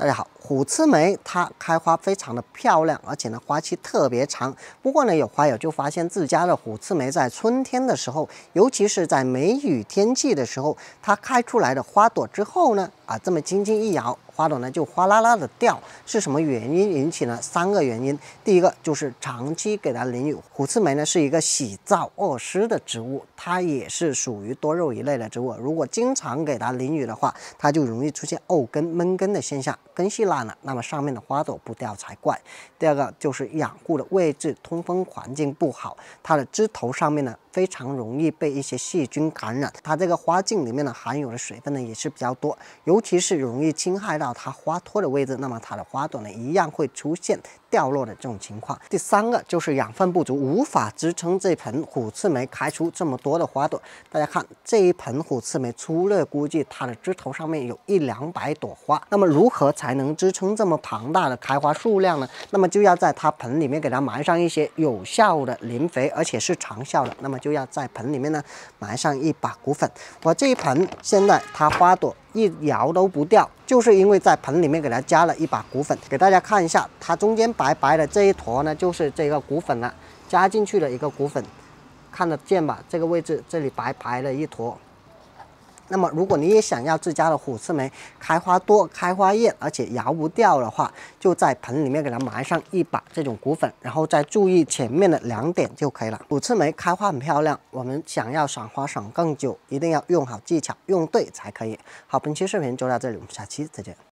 大家好，虎刺梅它开花非常的漂亮，而且呢花期特别长。不过呢，有花友就发现自家的虎刺梅在春天的时候，尤其是在梅雨天气的时候，它开出来的花朵之后呢。啊，这么轻轻一摇，花朵呢就哗啦啦的掉，是什么原因引起呢？三个原因，第一个就是长期给它淋雨，虎刺梅呢是一个喜燥恶湿的植物，它也是属于多肉一类的植物，如果经常给它淋雨的话，它就容易出现沤根闷根的现象，根系烂了，那么上面的花朵不掉才怪。第二个就是养护的位置通风环境不好，它的枝头上面呢。非常容易被一些细菌感染，它这个花茎里面呢含有的水分呢也是比较多，尤其是容易侵害到它花托的位置，那么它的花朵呢一样会出现掉落的这种情况。第三个就是养分不足，无法支撑这盆虎刺梅开出这么多的花朵。大家看这一盆虎刺梅，粗略估计它的枝头上面有一两百朵花。那么如何才能支撑这么庞大的开花数量呢？那么就要在它盆里面给它埋上一些有效的磷肥，而且是长效的。那么就要在盆里面呢埋上一把骨粉，我这一盆现在它花朵一摇都不掉，就是因为在盆里面给它加了一把骨粉。给大家看一下，它中间白白的这一坨呢，就是这个骨粉了，加进去的一个骨粉，看得见吧？这个位置这里白白的一坨。那么，如果你也想要自家的虎刺梅开花多、开花艳，而且摇不掉的话，就在盆里面给它埋上一把这种骨粉，然后再注意前面的两点就可以了。虎刺梅开花很漂亮，我们想要赏花赏更久，一定要用好技巧，用对才可以。好，本期视频就到这里，我们下期再见。